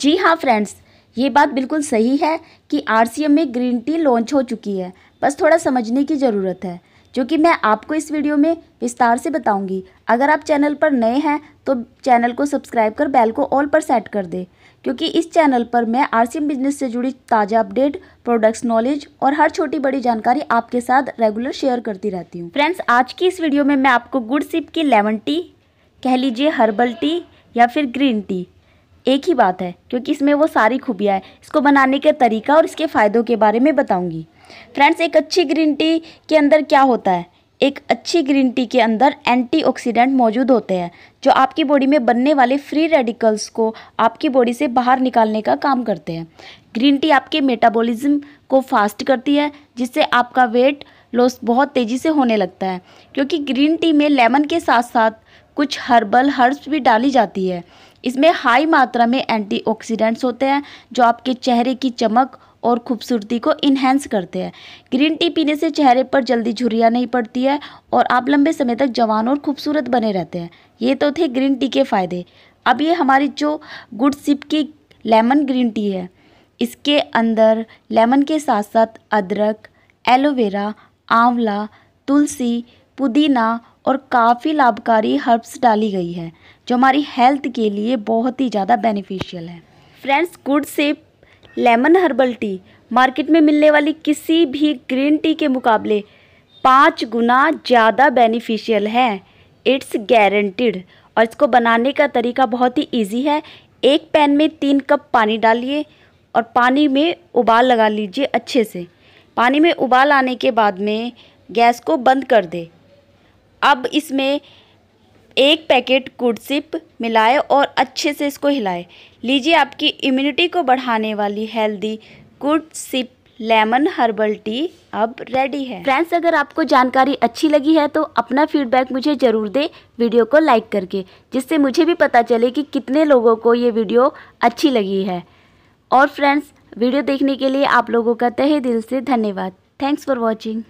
जी हाँ फ्रेंड्स ये बात बिल्कुल सही है कि आर में ग्रीन टी लॉन्च हो चुकी है बस थोड़ा समझने की ज़रूरत है जो कि मैं आपको इस वीडियो में विस्तार से बताऊंगी अगर आप चैनल पर नए हैं तो चैनल को सब्सक्राइब कर बेल को ऑल पर सेट कर दें क्योंकि इस चैनल पर मैं आर बिजनेस से जुड़ी ताज़ा अपडेट प्रोडक्ट्स नॉलेज और हर छोटी बड़ी जानकारी आपके साथ रेगुलर शेयर करती रहती हूँ फ्रेंड्स आज की इस वीडियो में मैं आपको गुड सिप की लेमन टी कह लीजिए हर्बल टी या फिर ग्रीन टी एक ही बात है क्योंकि इसमें वो सारी खूबियाँ हैं इसको बनाने का तरीका और इसके फ़ायदों के बारे में बताऊँगी फ्रेंड्स एक अच्छी ग्रीन टी के अंदर क्या होता है एक अच्छी ग्रीन टी के अंदर एंटीऑक्सीडेंट मौजूद होते हैं जो आपकी बॉडी में बनने वाले फ्री रेडिकल्स को आपकी बॉडी से बाहर निकालने का काम करते हैं ग्रीन टी आपके मेटाबॉलिज्म को फास्ट करती है जिससे आपका वेट लॉस बहुत तेज़ी से होने लगता है क्योंकि ग्रीन टी में लेमन के साथ साथ कुछ हर्बल हर्ब्स भी डाली जाती है इसमें हाई मात्रा में एंटीऑक्सीडेंट्स होते हैं जो आपके चेहरे की चमक और खूबसूरती को इन्हेंस करते हैं ग्रीन टी पीने से चेहरे पर जल्दी झुरियाँ नहीं पड़ती है और आप लंबे समय तक जवान और खूबसूरत बने रहते हैं ये तो थे ग्रीन टी के फ़ायदे अब ये हमारी जो गुड सिप की लेमन ग्रीन टी है इसके अंदर लेमन के साथ साथ अदरक एलोवेरा आंवला तुलसी पुदीना और काफ़ी लाभकारी हर्ब्स डाली गई है जो हमारी हेल्थ के लिए बहुत ही ज़्यादा बेनिफिशियल है friends good sip lemon herbal tea market में मिलने वाली किसी भी ग्रीन टी के मुकाबले पाँच गुना ज़्यादा बेनिफिशियल है इट्स गारंटिड और इसको बनाने का तरीका बहुत ही इजी है एक पैन में तीन कप पानी डालिए और पानी में उबाल लगा लीजिए अच्छे से पानी में उबाल आने के बाद में गैस को बंद कर दे अब इसमें एक पैकेट गुडसिप मिलाए और अच्छे से इसको हिलाए लीजिए आपकी इम्यूनिटी को बढ़ाने वाली healthy sip lemon herbal tea अब रेडी है फ्रेंड्स अगर आपको जानकारी अच्छी लगी है तो अपना फीडबैक मुझे ज़रूर दे वीडियो को लाइक करके जिससे मुझे भी पता चले कि कितने लोगों को ये वीडियो अच्छी लगी है और फ्रेंड्स वीडियो देखने के लिए आप लोगों का तहे दिल से धन्यवाद थैंक्स फॉर वॉचिंग